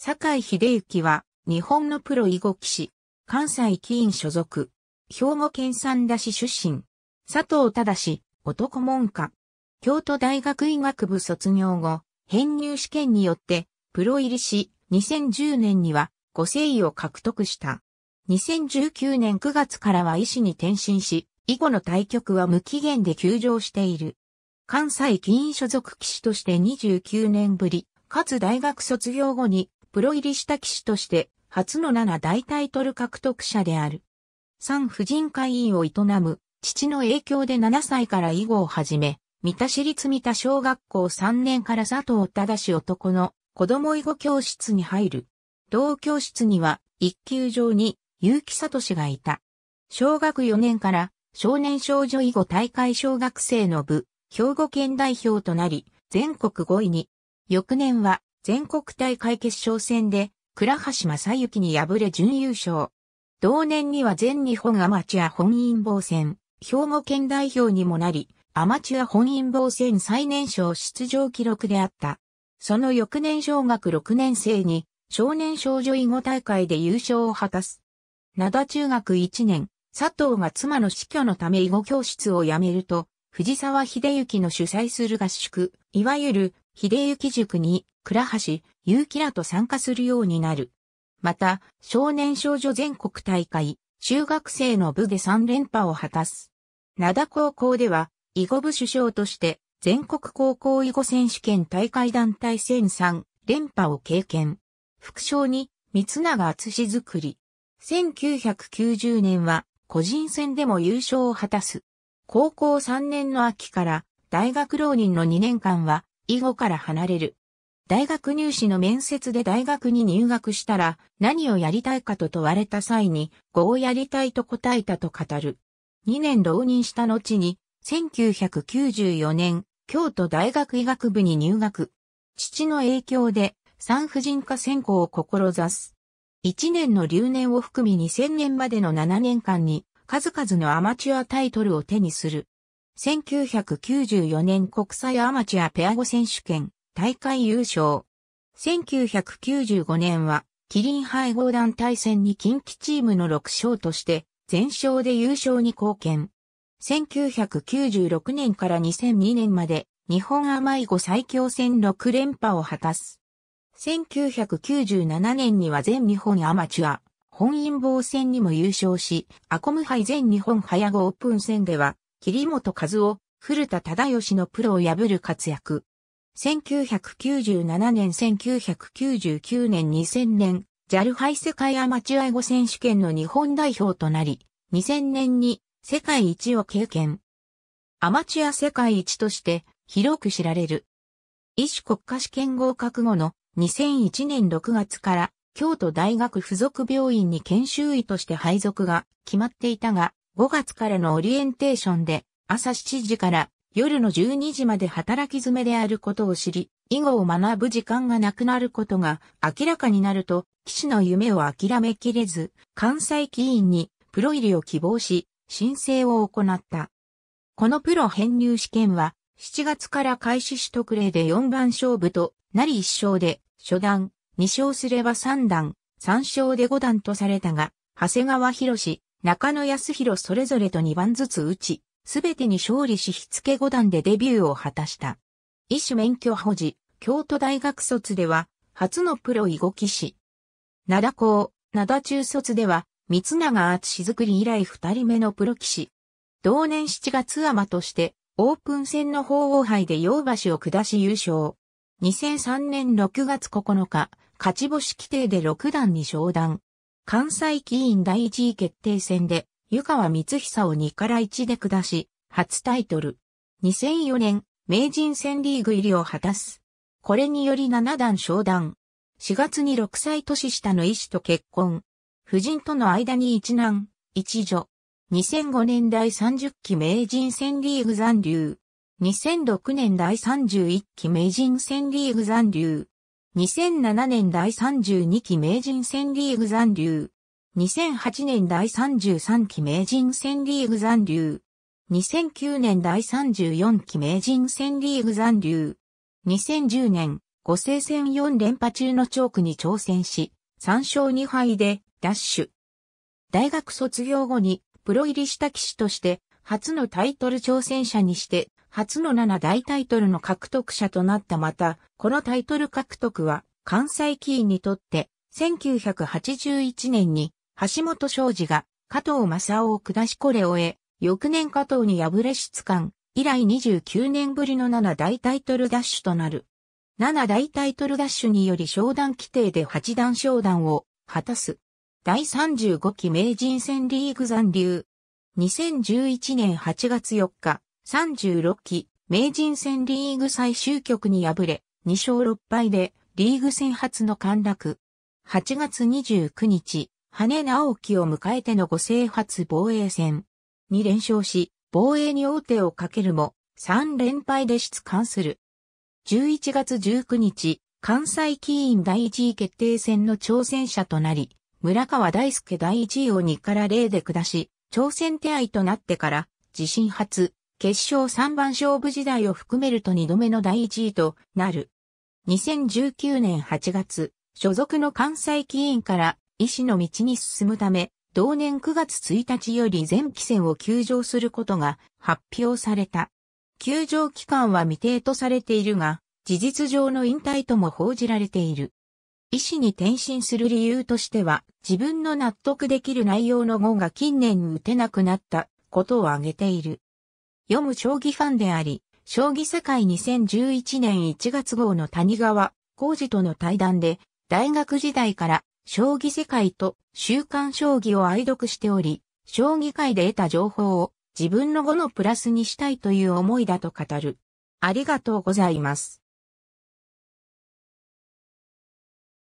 坂井秀幸は、日本のプロ囲碁騎士、関西棋院所属、兵庫県三田市出身、佐藤忠、男門下、京都大学医学部卒業後、編入試験によって、プロ入りし、2010年には、ご誠意を獲得した。2019年9月からは医師に転身し、以後の対局は無期限で休場している。関西棋員所属騎士として29年ぶり、かつ大学卒業後にプロ入りした騎士として初の7大タイトル獲得者である。産婦人会員を営む父の影響で7歳から囲碁を始め、三田市立三田小学校3年から佐藤忠男の子供囲碁教室に入る。同教室には一級上に結城聡がいた。小学4年から少年少女囲碁大会小学生の部、兵庫県代表となり、全国5位に。翌年は全国大会決勝戦で、倉橋正幸に敗れ準優勝。同年には全日本アマチュア本因坊戦、兵庫県代表にもなり、アマチュア本因坊戦最年少出場記録であった。その翌年小学6年生に、少年少女囲碁大会で優勝を果たす。灘中学1年、佐藤が妻の死去のため囲碁教室を辞めると、藤沢秀幸の主催する合宿、いわゆる秀行塾に倉橋、結城らと参加するようになる。また、少年少女全国大会、中学生の部で3連覇を果たす。灘高校では、囲碁部主将として、全国高校囲碁選手権大会団体戦3連覇を経験。副賞に、三永厚志作り。1990年は、個人戦でも優勝を果たす。高校3年の秋から、大学浪人の2年間は、以後から離れる。大学入試の面接で大学に入学したら何をやりたいかと問われた際に語をやりたいと答えたと語る。2年浪人した後に1994年京都大学医学部に入学。父の影響で産婦人科専攻を志す。1年の留年を含み2000年までの7年間に数々のアマチュアタイトルを手にする。1994年国際アマチュアペア語選手権大会優勝。1995年はキリン配合団体戦に近畿チームの6勝として全勝で優勝に貢献。1996年から2002年まで日本アマイゴ最強戦6連覇を果たす。1997年には全日本アマチュア本因坊戦にも優勝し、アコム杯全日本早碁オープン戦では桐本和夫、古田忠義のプロを破る活躍。1997年1999年2000年、ジャルハイ世界アマチュア語選手権の日本代表となり、2000年に世界一を経験。アマチュア世界一として広く知られる。医師国家試験合格後の2001年6月から京都大学附属病院に研修医として配属が決まっていたが、5月からのオリエンテーションで朝7時から夜の12時まで働き詰めであることを知り、囲碁を学ぶ時間がなくなることが明らかになると、騎士の夢を諦めきれず、関西棋院にプロ入りを希望し、申請を行った。このプロ編入試験は、7月から開始し特例で4番勝負となり1勝で、初段、2勝すれば3段、3勝で5段とされたが、長谷川博士、中野康弘それぞれと2番ずつ打ち、すべてに勝利し火付け5段でデビューを果たした。医師免許保持、京都大学卒では、初のプロ囲碁騎士。灘高、灘中卒では、三永厚作り以来二人目のプロ騎士。同年7月アマとして、オープン戦の鳳凰杯で洋橋を下し優勝。2003年6月9日、勝ち星規定で6段に昇段。関西棋院第一位決定戦で、湯川光久を2から1で下し、初タイトル。2004年、名人戦リーグ入りを果たす。これにより7段昇段。4月に6歳年下の医師と結婚。夫人との間に一男、一女。2005年第30期名人戦リーグ残留。2006年第31期名人戦リーグ残留。2007年第32期名人戦リーグ残留。2008年第33期名人戦リーグ残留。2009年第34期名人戦リーグ残留。2010年、五星戦4連覇中のチョークに挑戦し、3勝2敗で、ダッシュ。大学卒業後に、プロ入りした騎士として、初のタイトル挑戦者にして初の7大タイトルの獲得者となったまた、このタイトル獲得は関西キーにとって1981年に橋本昌司が加藤正夫を下しこれを得、翌年加藤に敗れ出感、以来29年ぶりの7大タイトルダッシュとなる。7大タイトルダッシュにより商談規定で8段商談を果たす。第35期名人戦リーグ残留。2011年8月4日、36期、名人戦リーグ最終局に敗れ、2勝6敗でリーグ戦初の陥落。8月29日、羽根直樹を迎えての5星初防衛戦に連勝し、防衛に王手をかけるも、3連敗で出艦する。11月19日、関西棋院第1位決定戦の挑戦者となり、村川大輔第1位を2から0で下し、挑戦手合となってから、自身初、決勝3番勝負時代を含めると2度目の第1位となる。2019年8月、所属の関西棋院から医師の道に進むため、同年9月1日より全棋戦を休場することが発表された。休場期間は未定とされているが、事実上の引退とも報じられている。医師に転身する理由としては、自分の納得できる内容の碁が近年打てなくなったことを挙げている。読む将棋ファンであり、将棋世界2011年1月号の谷川浩二との対談で、大学時代から将棋世界と週刊将棋を愛読しており、将棋界で得た情報を自分の後のプラスにしたいという思いだと語る。ありがとうございます。